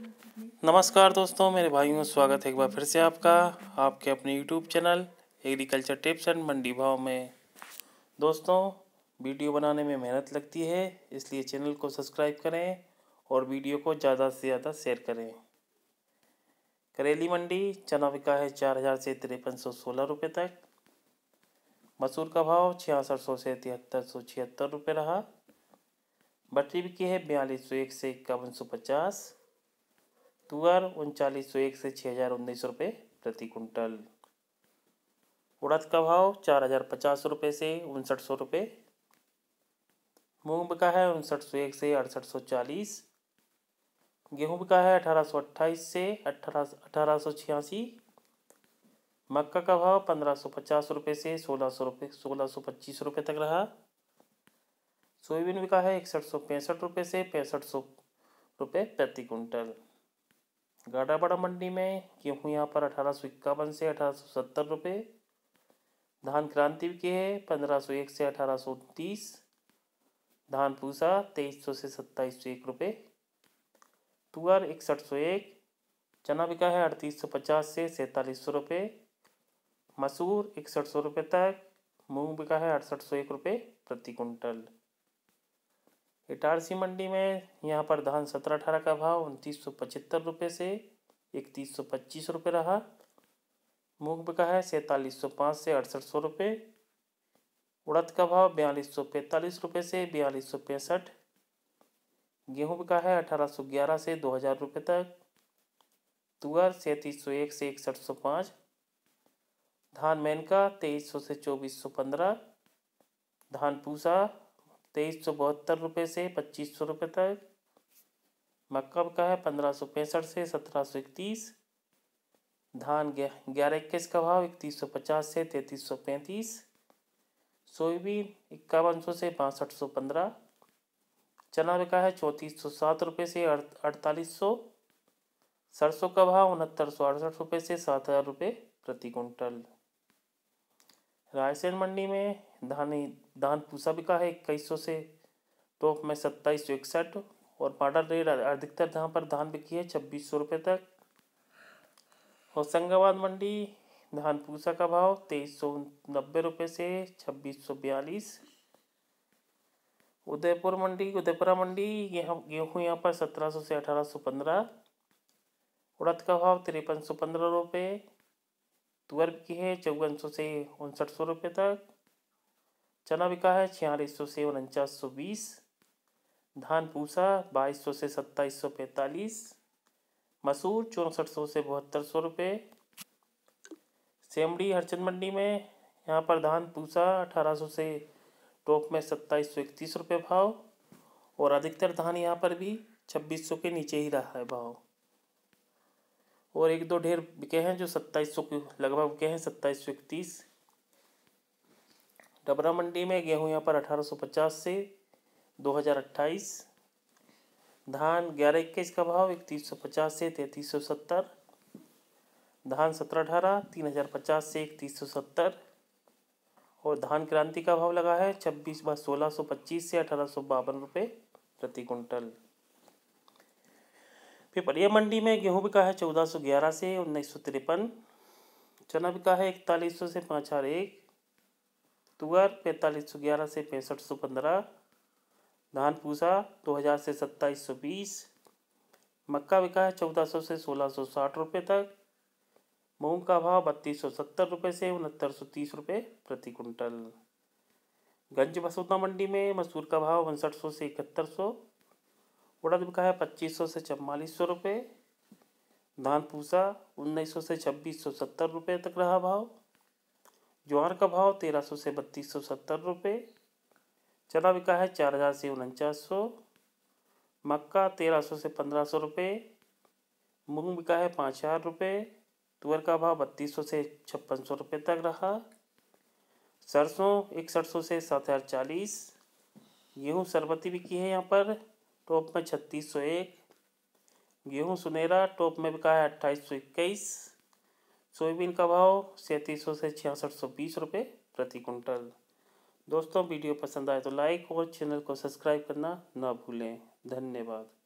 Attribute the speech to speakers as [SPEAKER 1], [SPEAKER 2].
[SPEAKER 1] नमस्कार दोस्तों मेरे भाइयों स्वागत है एक बार फिर से आपका आपके अपने YouTube channel agriculture tips and mandi bhav में दोस्तों वीडियो बनाने में मेहनत लगती है इसलिए चैनल को सब्सक्राइब करें और वीडियो को ज़्यादा से ज़्यादा शेयर करें करेली मंडी चना बिका है चार हज़ार से तिरपन सौ सोलह रुपये तक मसूर का भाव छियासठ सौ से तिहत्तर सौ छिहत्तर रुपये रहा बटरी बिकी है बयालीस सौ एक से इक्यावन सौ पचास तुअर उनचालीस सौ एक से छः हज़ार उन्नीस रुपये प्रति कुंटल उड़द का भाव चार हज़ार पचास रुपये से उनसठ सौ रुपये मूँग का है उनसठ सौ एक से अड़सठ सौ चालीस गेहूँ का है अठारह सौ अट्ठाईस से अठारह अठारह सौ छियासी मक्का का भाव पंद्रह सौ पचास रुपये से सोलह सौ रुपये सोलह सौ पच्चीस रुपये तक रहा सोयाबीन का है इकसठ सौ पैंसठ रुपये से पैंसठ सौ रुपये प्रति कुंटल गाटापाड़ा मंडी में गेहूँ यहाँ पर अठारह सौ इक्यावन से अठारह सौ सत्तर रुपये धान क्रांति के है पंद्रह सौ एक से अठारह सौ तीस धान पूसा तेईस सौ से सत्ताईस सौ एक रुपये तुअर इकसठ सौ एक चना बिका है अड़तीस सौ पचास से सैंतालीस सौ रुपये मसूर इकसठ सौ रुपये तक मूंग बिका है अड़सठ सौ एक रुपये प्रति कुंटल इटारसी मंडी में यहाँ पर धान सत्रह अठारह का भाव उनतीस सौ पचहत्तर रुपये से इकतीस सौ पच्चीस रुपये रहा मूंग का है सैंतालीस सौ पाँच से अड़सठ सौ रुपये उड़द का भाव बयालीस सौ पैंतालीस रुपये से बयालीस सौ पैंसठ गेहूँ का है अठारह सौ ग्यारह से दो हज़ार रुपये तक तुअर सैंतीस सौ एक से इकसठ सौ पाँच धान मैनका तेईस सौ से चौबीस सौ पंद्रह धान पूसा तेईस सौ बहत्तर रुपये से पच्चीस सौ रुपये तक मक्का का है पंद्रह सौ पैंसठ से सत्रह सौ इकतीस धान ग्यारह इक्कीस का भाव इकतीस सौ पचास से तैंतीस सौ पैंतीस सोयाबीन इक्यावन सौ से पाँसठ सौ पंद्रह चना बिका है चौंतीस सौ सात रुपये से अड़तालीस सौ सरसों का भाव उनहत्तर सौ अड़सठ रुपये से सात हज़ार रुपये प्रति कुंटल रायसेन मंडी में धानी धान पूसा बिका है इक्कीस सौ से टॉप तो में सत्ताईस सौ इकसठ और पाडर रेट अधिकतर जहाँ पर धान बिकी है छब्बीस सौ रुपये तक होशंगाबाद मंडी धान पूसा का भाव तेईस सौ नब्बे रुपये से छब्बीस सौ बयालीस उदयपुर मंडी उदयपुरा मंडी यहाँ गेहूँ यहाँ पर सत्रह सौ से अठारह सौ पंद्रह उड़द का भाव तिरपन सौ पंद्रह रुपये तुअर की है चौवन सौ से उनसठ सौ रुपये तक चना बिका है छियालीस सौ से उनचास सौ बीस धान पूसा बाईस सौ से सत्ताईस सौ पैंतालीस मसूर चौंसठ सौ से बहत्तर सौ रुपये सेमड़ी हरचंद मंडी में यहाँ पर धान पूसा अठारह सौ से टॉप में सत्ताईस सौ इकतीस रुपये भाव और अधिकतर धान यहाँ पर भी छब्बीस सौ के नीचे ही रहा है भाव और एक दो ढेर बिके हैं जो सत्ताईस सौ लगभग बिके हैं सत्ताईस सौ इकतीस डबरा मंडी में गेहूँ यहाँ पर अठारह सौ पचास से दो हज़ार अट्ठाईस धान ग्यारह इक्कीस का भाव इकतीस सौ पचास से तैंतीस सौ सत्तर धान सत्रह अठारह तीन हज़ार पचास से इकतीस सौ सत्तर और धान क्रांति का भाव लगा है छब्बीस बार सोलह सौ पच्चीस से अठारह सौ बावन रुपये प्रति कुंटल पेपर मंडी में गेहूं बिका है चौदह सौ ग्यारह से उन्नीस सौ तिरपन चना बिका है इकतालीस सौ से पाँच हज़ार एक तुअर पैंतालीस सौ ग्यारह से पैंसठ सौ पंद्रह धान पूसा दो हज़ार से सत्ताईस सौ बीस मक्का बिका है चौदह सौ से सोलह सौ साठ रुपये तक मूंग का भाव बत्तीस सौ सत्तर रुपये से उनहत्तर सौ तीस रुपये प्रति कुंटल गंज मसूदा मंडी में मसूर का भाव उनसठ सौ से इकहत्तर सौ उड़द बिका है पच्चीस सौ से चवालीस सौ रुपये धान पूसा उन्नीस सौ से छब्बीस सौ सत्तर रुपये तक रहा भाव ज्वार का भाव तेरह सौ से बत्तीस सौ सत्तर रुपये चना बिका है चार हज़ार से उनचास सौ मक्का तेरह सौ से पंद्रह सौ रुपये मूंग बिका है पाँच हज़ार रुपये तुअर का भाव बत्तीस सौ से छप्पन सौ रुपये तक रहा सरसों इकसठ सौ से सात हज़ार चालीस गेहूँ सरबती बिकी है यहाँ पर टॉप में छत्तीस सौ एक गेहूँ सुनहरा टॉप में बिका है अट्ठाईस सौ इक्कीस सोयाबीन का भाव सैंतीस सौ से छियासठ सौ बीस रुपये प्रति कुंटल दोस्तों वीडियो पसंद आए तो लाइक और चैनल को सब्सक्राइब करना ना भूलें धन्यवाद